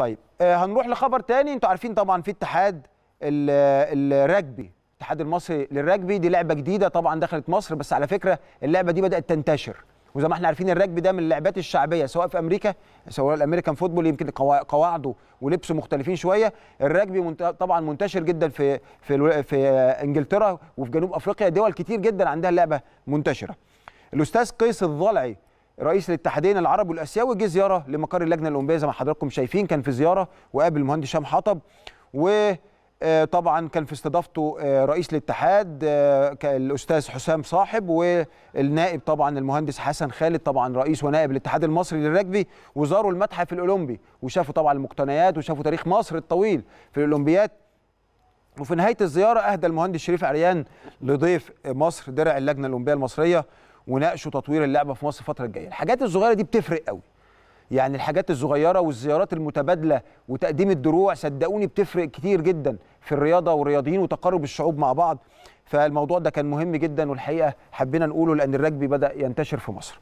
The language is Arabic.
طيب آه، هنروح لخبر تاني انتوا عارفين طبعا في اتحاد الرجبي الاتحاد المصري للرجبي دي لعبه جديده طبعا دخلت مصر بس على فكره اللعبه دي بدات تنتشر وزي ما احنا عارفين الرجبي ده من اللعبات الشعبيه سواء في امريكا سواء الامريكان فوتبول يمكن قواعده ولبسه مختلفين شويه الرجبي طبعا منتشر جدا في في في انجلترا وفي جنوب افريقيا دول كتير جدا عندها اللعبه منتشره الاستاذ قيس الضلعي رئيس الاتحادين العربي والاسيوي جه زياره لمقر اللجنه الاولمبيه زي ما حضراتكم شايفين كان في زياره وقابل المهندس هشام حطب و آه، طبعا كان في استضافته آه، رئيس الاتحاد آه، الاستاذ حسام صاحب والنائب طبعا المهندس حسن خالد طبعا رئيس ونائب الاتحاد المصري للركبي وزاروا المتحف الاولمبي وشافوا طبعا المقتنيات وشافوا تاريخ مصر الطويل في الاولمبيات وفي نهايه الزياره اهدى المهندس شريف عريان لضيف مصر درع اللجنه الاولمبيه المصريه وناقشوا تطوير اللعبه في مصر الفتره الجايه الحاجات الصغيره دي بتفرق قوي يعني الحاجات الصغيره والزيارات المتبادله وتقديم الدروع صدقوني بتفرق كتير جدا في الرياضه والرياضيين وتقارب الشعوب مع بعض فالموضوع ده كان مهم جدا والحقيقه حبينا نقوله لان الرجبي بدا ينتشر في مصر